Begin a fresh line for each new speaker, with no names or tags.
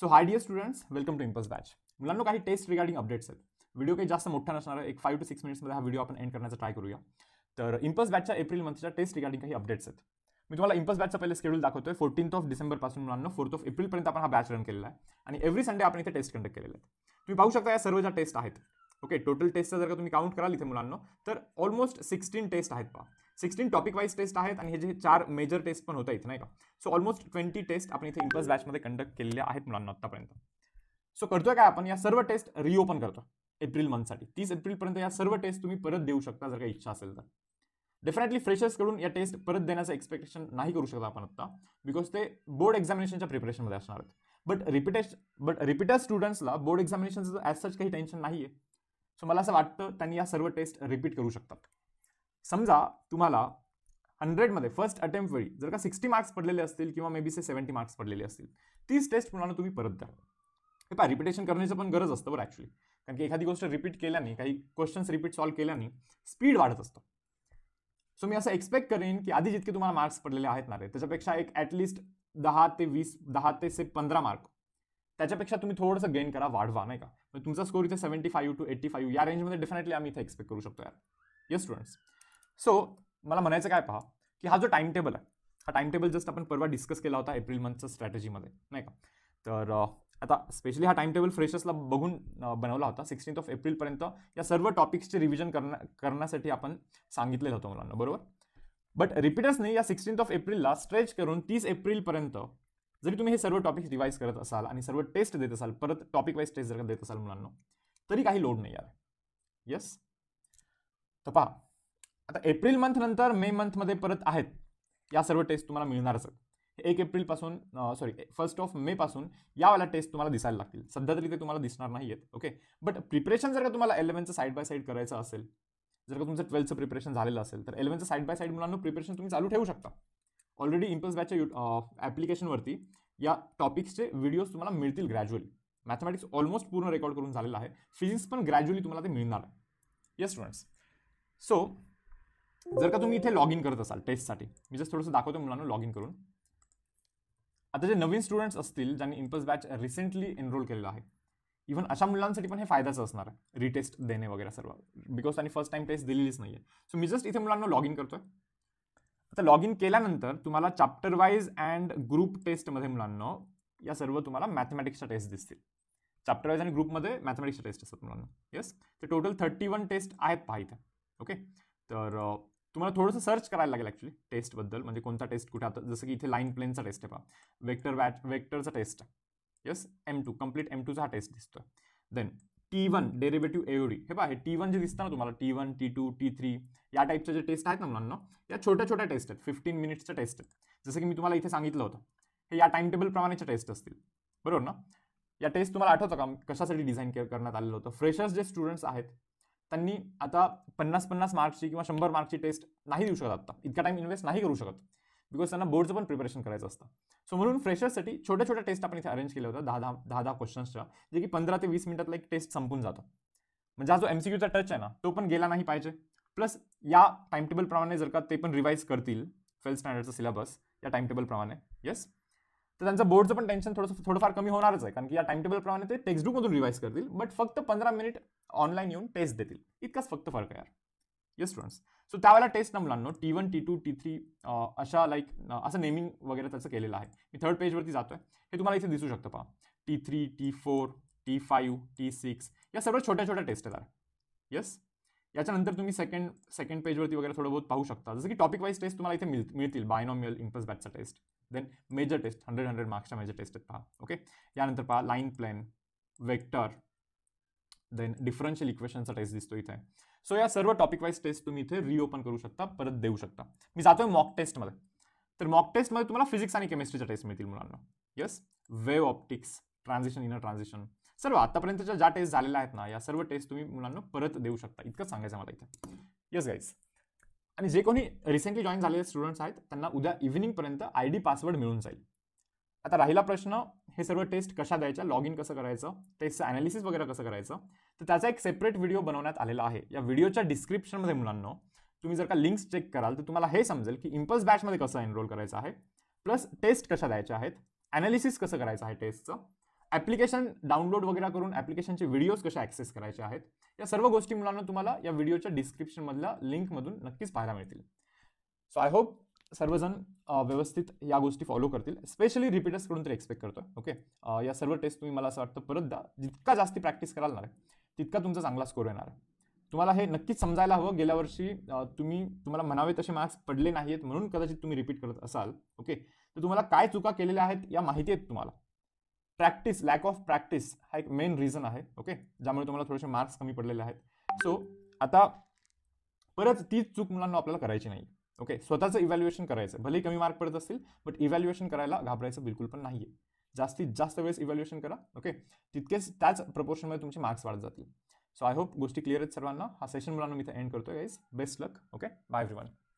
so hi dear students welcome to impulse batch मुलांना काही test regarding updates आहेत video काही जास्त मोठा नसणार एक फाईव्ह टू सिक्स मिनिट्समध्ये हा व्हिडिओ आपण एंड करण्याचा ट्राय करूया तर इम्पल्स बॅचच्या एप्रिल मंथच्या टेस्ट रिगार्डिंग काही अपडेट्स आहेत मी तुम्हाला इम्पल्स बॅचचा पहिले शेड्यूल दाखवतोय फोर्टीन्थ ऑफ डिसेंबरपासून मुलांना फोर्थ ऑफ एप्रिलपर्यंत आपण हा बॅच रन केलेला आहे आणि एव्हरी संडे आपण इथे टेस्ट कंडक्ट केलेला आहे तुम्ही पाहू शकता या सर्व ज्या टेस्ट आहेत ओके टोटल टेस्टचा जर का तुम्ही काउंट कराल इथे मुलांना तर ऑलमोस्ट सिक्स्टीन टेस्ट आहेत पा सिक्सटीन टॉपिक वाइज टेस्ट है जे चार मेजर टेस्ट पे होता है इतना का सो ऑलमोस्ट ट्वेंटी टेस्ट इतने इंपर्स बैच में कंडक्ट के लिए मुलांना आतापर्यंत सो करते क्या अपन सर्व टेस्ट रीओपन करता एप्रिल मंथ सा तीस एप्रिलपर्यंत यह सर्व टेस्ट तुम्हें परत दे जर का इच्छा अल तो डेफिनेटली कड़ी या टेस्ट परत देना एक्सपेक्टेशन नहीं करू शकत अपन आता बिकॉज के बोर्ड एक्जामिनेशन प्रिपरेशनमध्ये असणार आहेत बट रिपीटेश बट रिपीटर स्टूडेंट्सला बोर्ड एक्जामिनेशन एज सच का टेन्शन नहीं है सो मैं वाटत सर्व टेस्ट रिपीट करू शकतात समझा तुम्हारा हंड्रेड मे फर्स्ट वे जर का सिक्सटी मार्क्स पड़े कि मे बी से सेवेंटी मार्क्स पड़े तीस टेस्ट पुनः तुम्हें परत दया रिपिटेशन करण्याचं पण गरज अत बर ॲक्च्युली कारण की एखादी गोष्ट रिपीट के काही रिपीट सॉल्व के स्पीड वाढत सो मैं एक्सपेक्ट करेन कि आधी जितके तुम्हारा मार्क्स पड़े आहेत ना रे एक ॲटलिस्ट दहते वीस दहते से पंद्रह मार्क त्याच्यापेक्षा तुम्ही थोडंसं गेन करा वाढवा नहीं का तुम्हारा स्कोर इतना seventy five to eighty five या रेंज में डेफिनेटली आम इथे एक्सपेक्ट करू शो यार येस स्टूडेंट्स सो मला म्हणायचं काय पहा की हा जो टाइम टेबल आहे हा टाइम टेबल जस्ट आपण परवा डिस्कस केला होता एप्रिल मंथच्या स्ट्रॅटेजीमध्ये नाही का तर आता स्पेशली हा टाइम टेबल फ्रेशर्सला बघून बनवला होता सिक्स्टीन्थ ऑफ एप्रिलपर्यंत या सर्व टॉपिक्सचे रिव्हिजन करण्या करण्यासाठी आपण सांगितलेलं होतं मुलांना बरोबर बट रिपीटर्सने या सिक्स्टीन्थ ऑफ एप्रिलला स्ट्रेच करून तीस एप्रिलपर्यंत जरी तुम्ही हे सर्व टॉपिक्स रिवाईज करत असाल आणि सर्व टेस्ट देत असाल परत टॉपिक वाईज टेस्ट जर देत असाल मुलांना तरी काही लोड नाही यार येस तर पहा आता एप्रिल मंथ नंतर मे मंथमध्ये परत आहेत या सर्व टेस्ट तुम्हाला मिळणारच एक एप्रिलपासून सॉरी फर्स्ट ऑफ मे पासून यावाला टेस्ट तुम्हाला दिसायला लागतील सध्या तरी ते तुम्हाला दिसणार नाही आहेत ओके बट प्रिपरेशन जर का तुम्हाला एलेव्हनचं साईड बाय साईड करायचं असेल जर का तुमचं ट्वेल्थचं प्रिपरेशन झालेलं असेल तर एलेव्हनचं साईड बाय साईड मुलांना प्रिपरेशन तुम्ही चालू ठेवू शकता ऑलरेडी इम्पल्स बॅचच्या यू ॲप्लिकेशनवरती या टॉपिक्सचे व्हिडिओज तुम्हाला मिळतील ग्रॅज्युअली मॅथमॅटिक्स ऑलमोस्ट पूर्ण रेकॉर्ड करून झालेलं आहे फिजिक्स पण ग्रॅज्युअली तुम्हाला ते मिळणार आहे येस स्टुडंट्स सो जर का तुम्हें इतने लॉग इन करा टेस्ट टेस्टसाठी मैं जस्ट थोडंसं दाखवतो मुला लॉग इन करून आता जे नवीन स्टूडेंट्स आते जैसे इम्पल्स बैच रिसेंटली एनरोल के लिए इवन अशा मुलांसाठी फायदा हे फायद्याचं रिटेस्ट देने वगैरह सर्व बिकॉज तीन फर्स्ट टाइम टेस्ट दिल्ली नहीं है सो मैं जस्ट इतने मुलांना लॉग इन करतोय आता लॉग इन के तुम्हाला चॅप्टर वाईज अँड ग्रुप टेस्टमध्ये मुलांना या सर्व तुम्हाला मॅथमॅटिक्सच्या टेस्ट दिखते चैप्टर वाइज एंड ग्रुप मे मैथमेटिक्स टेस्ट असतात मुलांना yes total thirty one test आहेत पाहिजे ओके तर तुम्हाला थोडंसं सर्च करायला लागेल ॲक्च्युली टेस्टबद्दल म्हणजे कोणता टेस्ट कुठे आता जसं की इथे लाईन प्लेनचा टेस्ट आहे पहा वेक्टर वॅट वेक्टरचा टेस्ट है yes M two complete M टूचा हा टेस्ट है देन टी वन डेरिव्हेटिव्ह एवढी हे पहा हे टी वन जे दिसतं ना तुम्हाला T one T two T three या टाईपच्या जे टेस्ट आहेत ना मुलांना या छोट्या छोट्या टेस्ट आहेत फिफ्टीन मिनिट्सच्या टेस्ट है जसं की मी तुम्हाला इथे सांगितलं होतं हे या टाइम टेबलप्रमाणेच्या टेस्ट असतील बरोबर ना या टेस्ट तुम्हाला आठवतं का कशासाठी डिझाईन करण्यात आलेलं होतं फ्रेशर्स जे स्टुडंट्स आहेत आता पन्ना पन्ना मार्क्स की शंबर शंभर की टेस्ट नहीं देू शकत आता इतना टाइम इन्वेस्ट नहीं करू शकत बिकॉज बोर्ड बोर्डचं पण प्रिपरेशन सो म्हणून फ्रेशर्स छोटे छोटे टेस्ट अपने अरेंज के होता दा दा क्वेश्चन का जे कि पंद्रह वीस मिनट एक टेस्ट संपून जो म्हणजे हा जो एमसीक्यूचा टच है ना तो गेला नहीं पाजे प्लस या टाइम प्रमाण जर का रिवाइज करते ट्वेल्थ स्टैंडर्ड सिलबस या टाइम टेबल प्रमाण यस तो त्यांचं बोर्डचं पण टेन्शन थोडंसं थोडंफार कमी होणारच आहे कारण की या टाइम टेबलप्रमाणे ते टेक्स्टबुकमधून रिवाईज करतील बट फक्त पंधरा मिनिट ऑनलाईन येऊन टेस्ट देतील इतकाच फक्त फरक आहे यार येस स्टुडंट्स सो त्यावेळेला टेस्ट नंबरांनो T one T two T three अशा लाईक असं नेमिंग वगैरे त्याचं केलेलं आहे मी थर्ड पेजवरती जातो जो हे तुम्हाला इथे दिसू शकतं पहा T three T four T five T six या सर्व छोट्या छोट्या टेस्ट आहेत येस याच्यानंतर तुम्ही सेकंड सेकंड पेजवरती वगैरे थोडं बहुत पाहू शकता जसं की टॉपिक वाईज टेस्ट तुम्हाला इथे मिळ मिळतील बायनॉमियल इम्पल्स बॅटचा test then major test hundred hundred marks major test पहा ओके यानंतर पहा line plane vector then equation का टेस्ट दिखो इतने सो या सर्व टॉपिक वाइज टेस्ट तुम्हें इतने रीओपन करू शता पर देऊ शकता मी जातोय मॉक मे तो मॉक मे तुम्हारा फिजिक्स केमिस्ट्री का टेस्ट मिले मुलांना yes wave optics transition inner transition सर्व आतापर्यंत ज्या टेस्ट जाए ना या सर्व टेस्ट तुम्हें मुलांना परत देऊ इतक इतकंच मैं इतना यस गाइज आणि जे कोणी रिसेंटली जॉईन झालेले स्टुडंट्स आहेत त्यांना उद्या इव्हिनिंगपर्यंत आय डी पासवर्ड मिळून जाईल आता राहिला प्रश्न हे सर्व टेस्ट कशा द्यायच्या लॉग इन कसं करायचं टेस्टचं ॲनालिसिस वगैरे कसं करायचं तर त्याचा एक सेपरेट व्हिडिओ बनवण्यात आलेला आहे या व्हिडिओच्या डिस्क्रिप्शनमध्ये मुलांना तुम्ही जर का लिंक्स चेक कराल तर तुम्हाला हे समजेल की इम्पल्स बॅचमध्ये कसं एनरोल करायचं आहे प्लस टेस्ट कशा द्यायच्या आहेत ॲनालिसिस कसं करायचं आहे टेस्टचं ॲप्लिकेशन डाउनलोड वगैरे करून ॲप्लिकेशनचे व्हिडिओज कशा ॲक्सेस करायचे आहेत या सर्व गोष्टी मुलांना तुम्हाला या व्हिडिओच्या डिस्क्रिप्शनमधल्या लिंकमधून नक्कीच पाहायला मिळतील सो आय होप सर्वजण व्यवस्थित या गोष्टी फॉलो करतील स्पेशली करून तरी एक्सपेक्ट करतो ओके या सर्व टेस्ट तुम्ही मला असं वाटतं परतदा जितका जास्त प्रॅक्टिस कराल ना तितका तुमचा चांगला स्कोर येणार आहे तुम्हाला हे नक्कीच समजायला हवं गेल्या वर्षी तुम्ही तुम्हाला म्हणावे तसे मार्क्स पडले नाहीत म्हणून कदाचित तुम्ही रिपीट करत असाल ओके तर तुम्हाला काय चुका केलेल्या आहेत या माहिती आहेत तुम्हाला प्रैक्टिस लैक ऑफ प्रैक्टिस हा एक मेन रीजन है ओके ज्यामुळे थोड़े से मार्क्स कमी पड़े हैं सो आता परत तीच चूक मुलांना आपल्याला करायची नहीं ओके स्वतः इवैल्युएशन कराए भले ही कमी मार्क पड़े बट इवैल्युएशन कराया घाबराय बिल्कुल पे नहीं है जास्तीत जास्त वेस इवैल्युएशन करा ओके तितकेच प्रपोर्शन में तुम्हें मार्क्स वाड़ जातील सो आई होप गोष्टी क्लियर है सर्वान हा सेशन मुला एंड करते guys best luck okay bye everyone